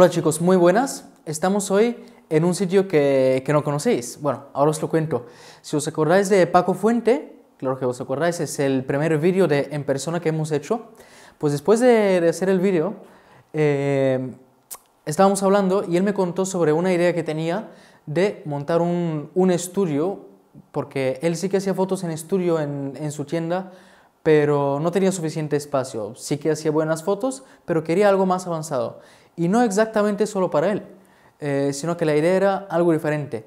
Hola chicos, muy buenas. Estamos hoy en un sitio que, no conocéis. Bueno, ahora os lo cuento. Si os acordáis de Paco Fuente, claro que os acordáis, es el primer vídeo de en persona que hemos hecho. Pues después de, hacer el vídeo, eh, estábamos hablando y él me contó sobre una idea que tenía de montar un, estudio, porque él sí que hacía fotos en estudio en, en su tienda, pero no tenía suficiente espacio. Sí que hacía buenas fotos, pero quería algo más avanzado. Y no exactamente solo para él, eh, sino que la idea era algo diferente.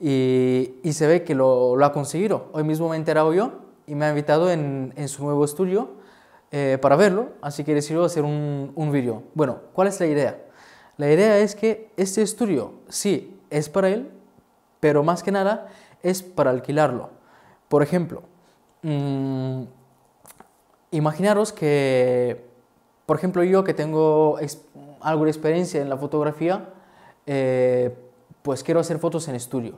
Y, y se ve que lo, ha conseguido. Hoy mismo me he enterado yo y me ha invitado en, en su nuevo estudio eh, para verlo, así que he hacer un, un vídeo. Bueno, ¿cuál es la idea? La idea es que este estudio sí es para él, pero más que nada es para alquilarlo. Por ejemplo, mm, imaginaros que, por ejemplo, yo que tengo algo de experiencia en la fotografía, eh, pues quiero hacer fotos en estudio.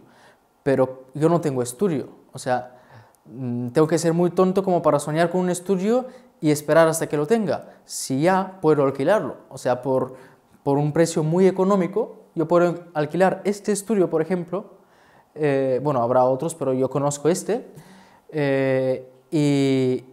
Pero yo no tengo estudio. O sea, mm, tengo que ser muy tonto como para soñar con un estudio y esperar hasta que lo tenga. Si ya puedo alquilarlo. O sea, por, por un precio muy económico, yo puedo alquilar este estudio, por ejemplo. Eh, bueno, habrá otros, pero yo conozco este. Eh, y,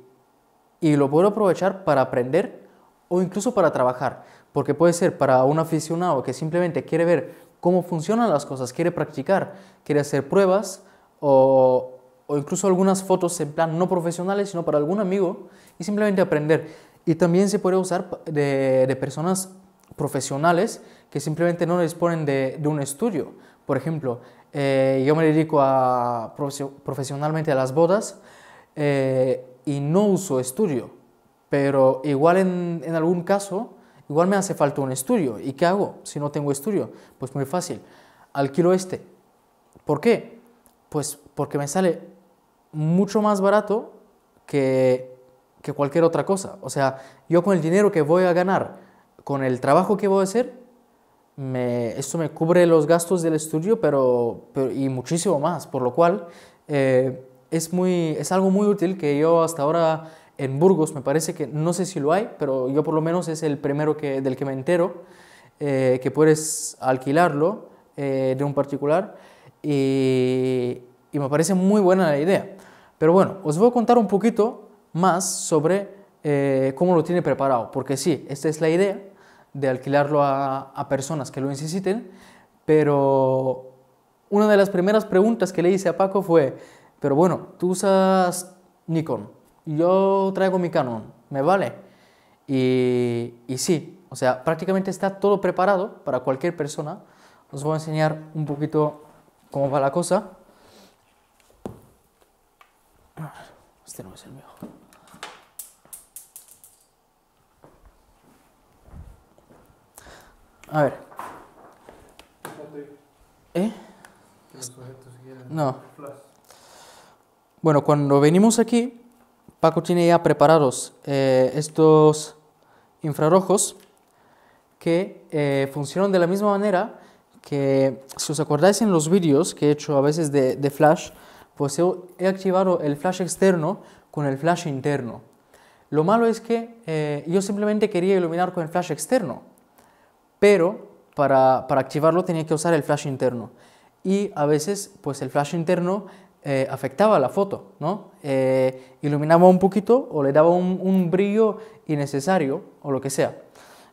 y lo puedo aprovechar para aprender o incluso para trabajar porque puede ser para un aficionado que simplemente quiere ver cómo funcionan las cosas, quiere practicar, quiere hacer pruebas o, o incluso algunas fotos en plan no profesionales, sino para algún amigo y simplemente aprender. Y también se puede usar de, de personas profesionales que simplemente no disponen de, de un estudio. Por ejemplo, eh, yo me dedico a, profesionalmente a las bodas eh, y no uso estudio, pero igual en, en algún caso Igual me hace falta un estudio. ¿Y qué hago si no tengo estudio? Pues muy fácil. Alquilo este. ¿Por qué? Pues porque me sale mucho más barato que, que cualquier otra cosa. O sea, yo con el dinero que voy a ganar, con el trabajo que voy a hacer, me, esto me cubre los gastos del estudio pero, y muchísimo más, por lo cual eh, es, muy, es algo muy útil que yo hasta ahora en Burgos, me parece que, no sé si lo hay, pero yo por lo menos es el primero que, del que me entero, eh, que puedes alquilarlo eh, de un particular y, me parece muy buena la idea. Pero bueno, os voy a contar un poquito más sobre eh, cómo lo tiene preparado, porque sí, esta es la idea de alquilarlo a, a personas que lo necesiten, pero una de las primeras preguntas que le hice a Paco fue, pero bueno, tú usas Nikon, yo traigo mi Canon, ¿me vale? Y, y sí, o sea, prácticamente está todo preparado para cualquier persona. Os voy a enseñar un poquito cómo va la cosa. Este no es el mío. A ver. ¿Eh? No. Bueno, cuando venimos aquí, Paco tiene ya preparados eh, estos infrarrojos que eh, funcionan de la misma manera que, si os acordáis en los vídeos que he hecho a veces de, flash, pues he, activado el flash externo con el flash interno. Lo malo es que eh, yo simplemente quería iluminar con el flash externo, pero para, para activarlo tenía que usar el flash interno. Y a veces, pues el flash interno eh, afectaba la foto, ¿no? Eh, iluminaba un poquito o le daba un, brillo innecesario o lo que sea.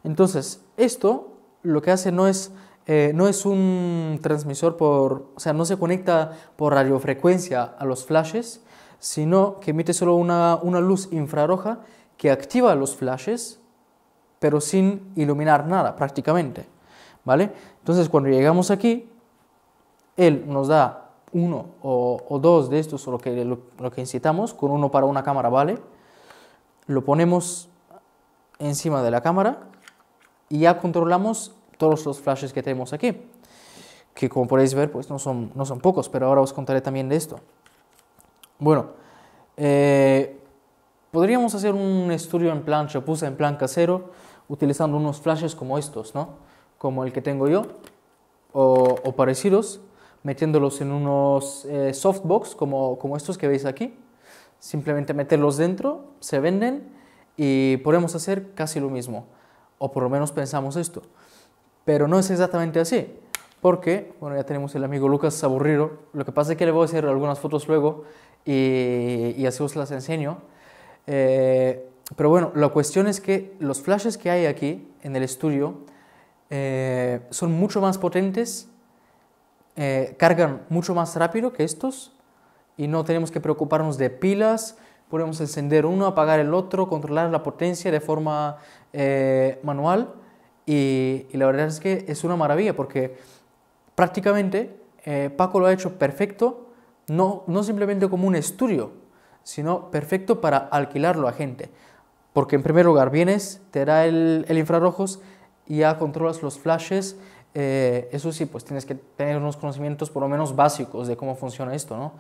Entonces, esto lo que hace no es, eh, no es un transmisor por, o sea, no se conecta por radiofrecuencia a los flashes, sino que emite solo una, una luz infrarroja que activa los flashes, pero sin iluminar nada prácticamente, ¿vale? Entonces, cuando llegamos aquí, él nos da uno o, dos de estos, lo que, lo, que con uno para una cámara, ¿vale? Lo ponemos encima de la cámara y ya controlamos todos los flashes que tenemos aquí, que como podéis ver, pues no son, no son pocos, pero ahora os contaré también de esto. Bueno, eh, podríamos hacer un estudio en plan chapuza, en plan casero, utilizando unos flashes como estos, ¿no? Como el que tengo yo, o parecidos, metiéndolos en unos eh, softbox como, como estos que veis aquí. Simplemente meterlos dentro, se venden y podemos hacer casi lo mismo. O por lo menos pensamos esto. Pero no es exactamente así. Porque, bueno, ya tenemos el amigo Lucas Aburrido. Lo que pasa es que le voy a hacer algunas fotos luego y, y así os las enseño. Eh, pero bueno, la cuestión es que los flashes que hay aquí en el estudio eh, son mucho más potentes eh, cargan mucho más rápido que estos y no tenemos que preocuparnos de pilas. Podemos encender uno, apagar el otro, controlar la potencia de forma eh, manual. Y, la verdad es que es una maravilla porque prácticamente eh, Paco lo ha hecho perfecto, no, no simplemente como un estudio, sino perfecto para alquilarlo a gente. Porque en primer lugar vienes, te da el, el infrarrojos y ya controlas los flashes eh, eso sí, pues tienes que tener unos conocimientos por lo menos básicos de cómo funciona esto, ¿no?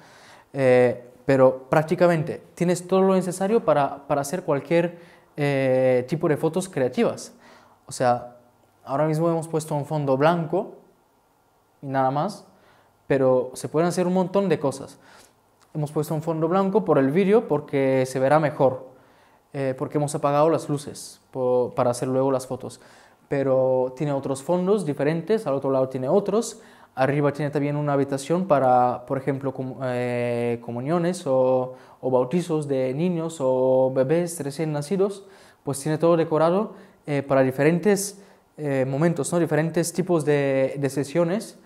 Eh, pero prácticamente tienes todo lo necesario para, hacer cualquier eh, tipo de fotos creativas. O sea, ahora mismo hemos puesto un fondo blanco y nada más, pero se pueden hacer un montón de cosas. Hemos puesto un fondo blanco por el vídeo porque se verá mejor, porque hemos apagado las luces para hacer luego las fotos pero tiene otros fondos diferentes, al otro lado tiene otros, arriba tiene también una habitación para, por ejemplo, eh, comuniones o, bautizos de niños o bebés recién nacidos, pues tiene todo decorado eh, para diferentes eh, momentos, ¿no? diferentes tipos de, sesiones,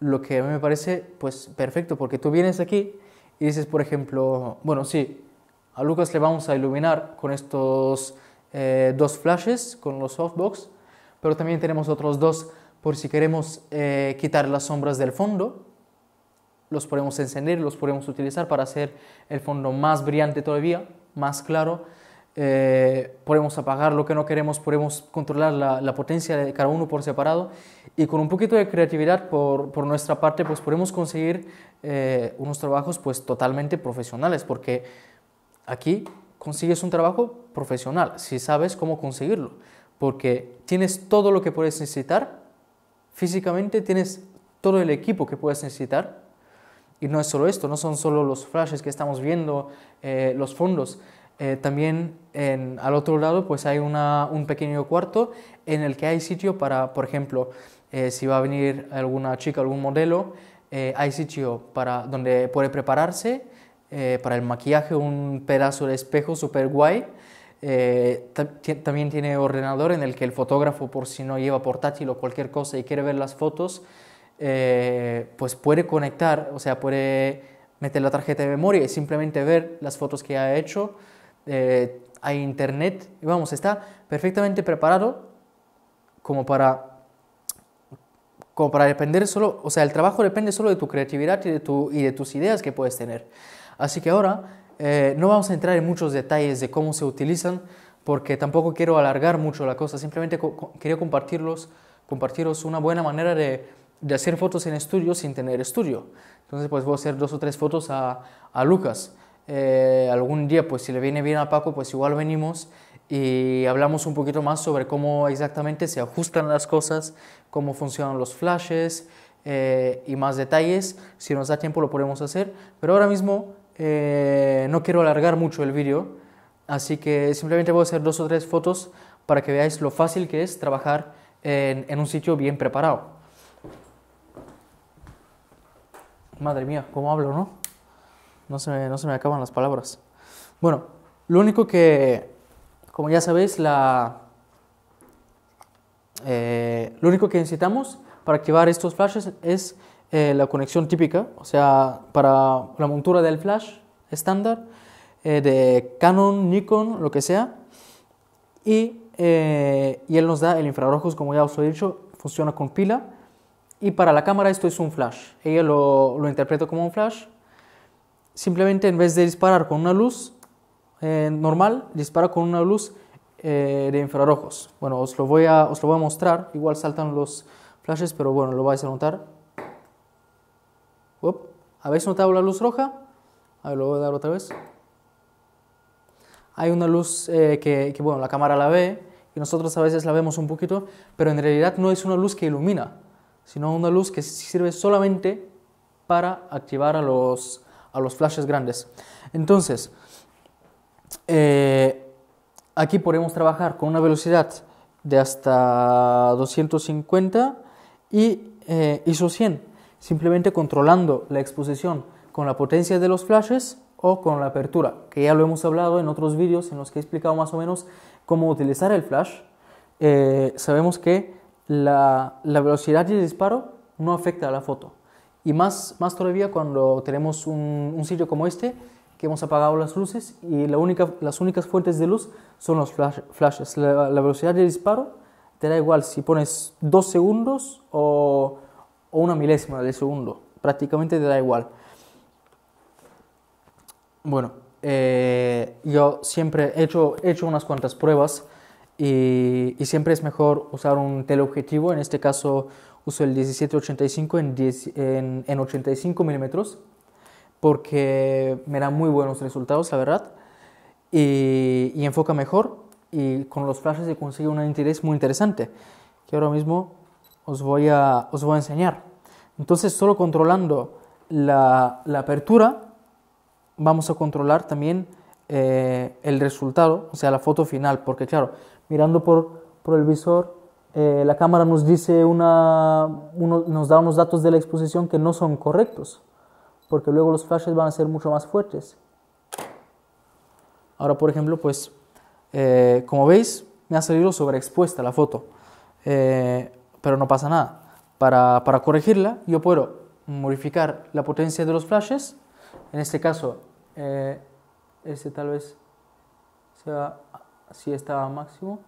lo que a mí me parece pues perfecto, porque tú vienes aquí y dices, por ejemplo, bueno, sí, a Lucas le vamos a iluminar con estos dos flashes, con los softbox, pero también tenemos otros dos por si queremos eh, quitar las sombras del fondo. Los podemos encender, los podemos utilizar para hacer el fondo más brillante todavía, más claro. Eh, podemos apagar lo que no queremos, podemos controlar la, potencia de cada uno por separado y con un poquito de creatividad por, nuestra parte pues podemos conseguir eh, unos trabajos pues totalmente profesionales porque aquí consigues un trabajo profesional si sabes cómo conseguirlo porque tienes todo lo que puedes necesitar, físicamente tienes todo el equipo que puedes necesitar, y no es solo esto, no son solo los flashes que estamos viendo, eh, los fondos, eh, también al otro lado pues hay un pequeño cuarto en el que hay sitio para, por ejemplo, eh, si va a venir alguna chica, algún modelo, hay sitio para, donde puede prepararse, para el maquillaje un pedazo de espejo súper guay, eh, también tiene ordenador en el que el fotógrafo, por si no lleva portátil o cualquier cosa y quiere ver las fotos, eh, pues puede conectar, o sea, puede meter la tarjeta de memoria y simplemente ver las fotos que ha hecho. Eh, hay internet, y vamos, está perfectamente preparado como para, como para depender solo, o sea, el trabajo depende solo de tu creatividad y de, tu, y de tus ideas que puedes tener. Así que ahora eh, no vamos a entrar en muchos detalles de cómo se utilizan, porque tampoco quiero alargar mucho la cosa, simplemente quería compartirlos, compartiros una buena manera de, hacer fotos en estudio sin tener estudio. Entonces, pues voy a hacer dos o tres fotos a, Lucas. Eh, algún día, pues si le viene bien a Paco, pues igual venimos y hablamos un poquito más sobre cómo exactamente se ajustan las cosas, cómo funcionan los flashes eh, y más detalles. Si nos da tiempo lo podemos hacer, pero ahora mismo eh, no quiero alargar mucho el vídeo, así que simplemente voy a hacer dos o tres fotos para que veáis lo fácil que es trabajar en, un sitio bien preparado. Madre mía, ¿cómo hablo, no? No se, me, no se me acaban las palabras. Bueno, lo único que, como ya sabéis, la, eh, lo único que necesitamos para activar estos flashes es eh, la conexión típica, o sea, para la montura del flash estándar, eh, de Canon, Nikon, lo que sea. Y, eh, y él nos da el infrarrojos, como ya os he dicho, funciona con pila. Y para la cámara esto es un flash. Ella lo, lo interpreta como un flash. Simplemente en vez de disparar con una luz normal, dispara con una luz de infrarrojos. Bueno, os lo, voy a, os lo voy a mostrar. Igual saltan los flashes, pero bueno, lo vais a notar. ¿Habéis notado la luz roja? A ver, lo voy a dar otra vez. Hay una luz eh, que, bueno, la cámara la ve y nosotros a veces la vemos un poquito, pero en realidad no es una luz que ilumina, sino una luz que sirve solamente para activar a los, flashes grandes. Entonces, eh, aquí podemos trabajar con una velocidad de hasta 250 y eh, ISO 100 simplemente controlando la exposición con la potencia de los flashes o con la apertura, que ya lo hemos hablado en otros vídeos en los que he explicado más o menos cómo utilizar el flash. Eh, sabemos que la, velocidad de disparo no afecta a la foto. Y más, todavía cuando tenemos un, sitio como este, que hemos apagado las luces y las únicas fuentes de luz son los flashes. La, velocidad de disparo te da igual si pones dos segundos o o una milésima de segundo. Prácticamente te da igual. Bueno, eh, yo siempre he hecho, hecho unas cuantas pruebas y, siempre es mejor usar un teleobjetivo. En este caso uso el 1785 en, en, 85 milímetros porque me da muy buenos resultados, la verdad. Y, enfoca mejor y con los flashes se consigue una interés muy interesante que ahora mismo os voy a, os voy a enseñar. Entonces, solo controlando la, la apertura, vamos a controlar también eh, el resultado, o sea, la foto final, porque claro, mirando por, por el visor, eh, la cámara nos dice una, uno, nos da unos datos de la exposición que no son correctos, porque luego los flashes van a ser mucho más fuertes. Ahora, por ejemplo, pues, eh, como veis, me ha salido sobreexpuesta la foto pero no pasa nada. Para, para corregirla, yo puedo modificar la potencia de los flashes. En este caso, eh, este tal vez sea si está a máximo.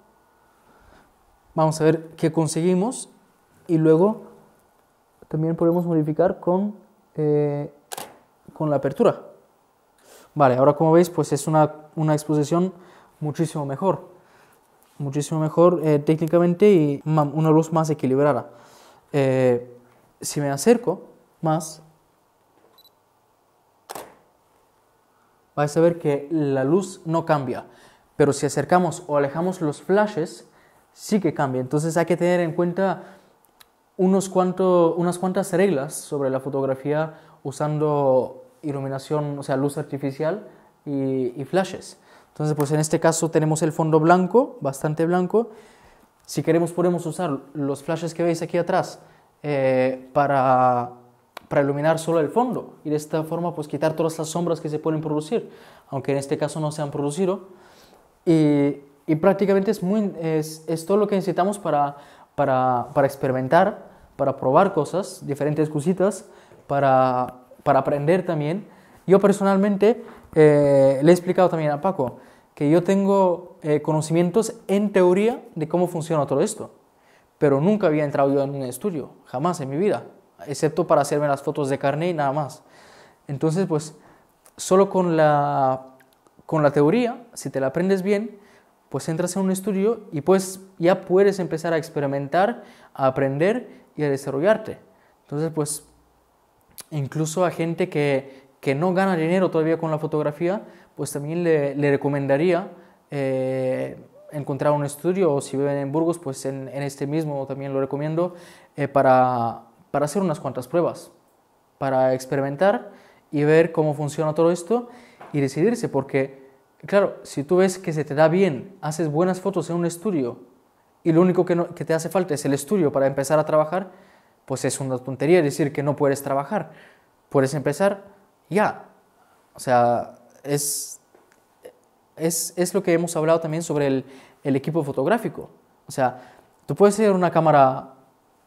Vamos a ver qué conseguimos y luego también podemos modificar con, eh, con la apertura. Vale, ahora como veis, pues es una, una exposición muchísimo mejor muchísimo mejor eh, técnicamente y una luz más equilibrada. Eh, si me acerco más, vais a ver que la luz no cambia, pero si acercamos o alejamos los flashes, sí que cambia. Entonces hay que tener en cuenta unos unas cuantas reglas sobre la fotografía usando iluminación, o sea, luz artificial y flashes. Entonces, pues en este caso tenemos el fondo blanco, bastante blanco. Si queremos podemos usar los flashes que veis aquí atrás eh, para, iluminar solo el fondo y de esta forma pues quitar todas las sombras que se pueden producir, aunque en este caso no se han producido. Y, prácticamente es, muy, es, todo lo que necesitamos para, para, experimentar, para probar cosas, diferentes cositas, para aprender también. Yo personalmente eh, le he explicado también a Paco que yo tengo eh, conocimientos en teoría de cómo funciona todo esto, pero nunca había entrado yo en un estudio, jamás en mi vida, excepto para hacerme las fotos de carne y nada más. Entonces, pues, solo con la, con la teoría, si te la aprendes bien, pues entras en un estudio y pues ya puedes empezar a experimentar, a aprender y a desarrollarte. Entonces, pues, incluso a gente que que no gana dinero todavía con la fotografía, pues también le, recomendaría eh, encontrar un estudio o si viven en Burgos, pues en, este mismo también lo recomiendo eh, para, para hacer unas cuantas pruebas, para experimentar y ver cómo funciona todo esto y decidirse, porque claro, si tú ves que se te da bien, haces buenas fotos en un estudio y lo único que, que te hace falta es el estudio para empezar a trabajar, pues es una tontería decir que no puedes trabajar. Puedes empezar ya, o sea, es, lo que hemos hablado también sobre el, equipo fotográfico. O sea, tú puedes tener una cámara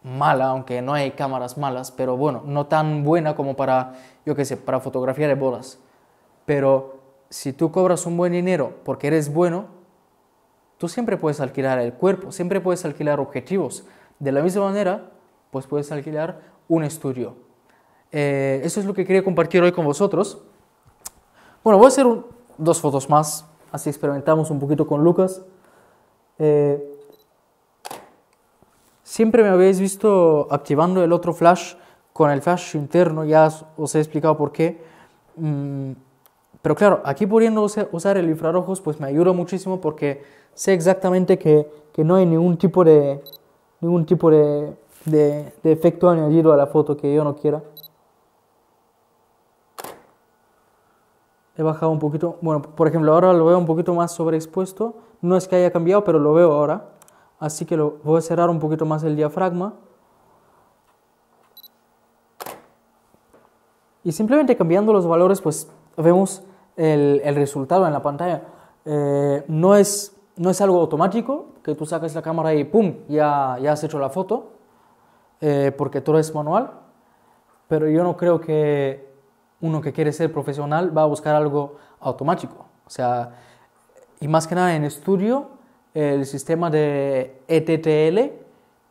mala, aunque no hay cámaras malas, pero bueno, no tan buena como para, yo qué sé, para fotografiar de bodas. Pero si tú cobras un buen dinero porque eres bueno, tú siempre puedes alquilar el cuerpo, siempre puedes alquilar objetivos. De la misma manera, pues puedes alquilar un estudio. Eh, eso es lo que quería compartir hoy con vosotros. Bueno, voy a hacer dos fotos más, así experimentamos un poquito con Lucas. Eh, siempre me habéis visto activando el otro flash con el flash interno, ya os he explicado por qué. Mm, pero claro, aquí pudiendo usar el infrarrojos, pues me ayuda muchísimo porque sé exactamente que, no hay ningún tipo de, ningún tipo de efecto añadido a la foto que yo no quiera. he bajado un poquito, bueno, por ejemplo, ahora lo veo un poquito más sobreexpuesto, no es que haya cambiado, pero lo veo ahora, así que lo voy a cerrar un poquito más el diafragma. Y simplemente cambiando los valores, pues vemos el, resultado en la pantalla. Eh, no, es, no es algo automático, que tú sacas la cámara y ¡pum! Ya, ya has hecho la foto, eh, porque todo es manual, pero yo no creo que uno que quiere ser profesional va a buscar algo automático. O sea, y más que nada en estudio, el sistema de ETTL,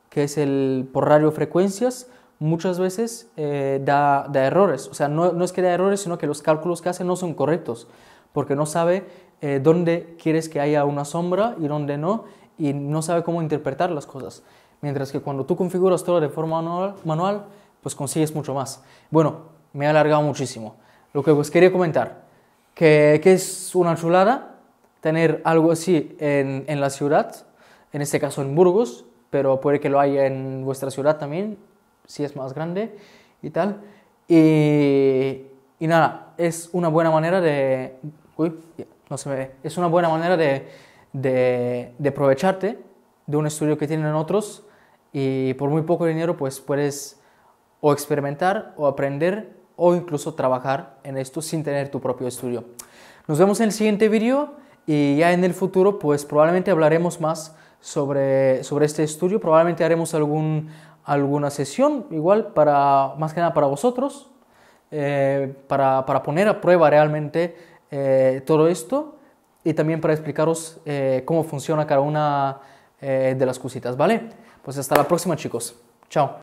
que es el por radiofrecuencias, muchas veces eh, da, errores. O sea, no, es que da errores, sino que los cálculos que hace no son correctos, porque no sabe eh, dónde quieres que haya una sombra y dónde no, y no sabe cómo interpretar las cosas. Mientras que cuando tú configuras todo de forma manual, manual pues consigues mucho más. Bueno, me he alargado muchísimo. Lo que os quería comentar, que, que es una chulada tener algo así en, la ciudad, en este caso en Burgos, pero puede que lo haya en vuestra ciudad también, si es más grande y tal. Y, nada, es una buena manera de... no se ve. Es una buena manera de, de, de aprovecharte de un estudio que tienen otros y por muy poco dinero pues puedes o experimentar o aprender o incluso trabajar en esto sin tener tu propio estudio. Nos vemos en el siguiente vídeo y ya en el futuro pues probablemente hablaremos más sobre, sobre este estudio, probablemente haremos algún, alguna sesión igual para más que nada para vosotros, eh, para, poner a prueba realmente eh, todo esto y también para explicaros eh, cómo funciona cada una de las cositas, ¿vale? Pues hasta la próxima chicos, chao.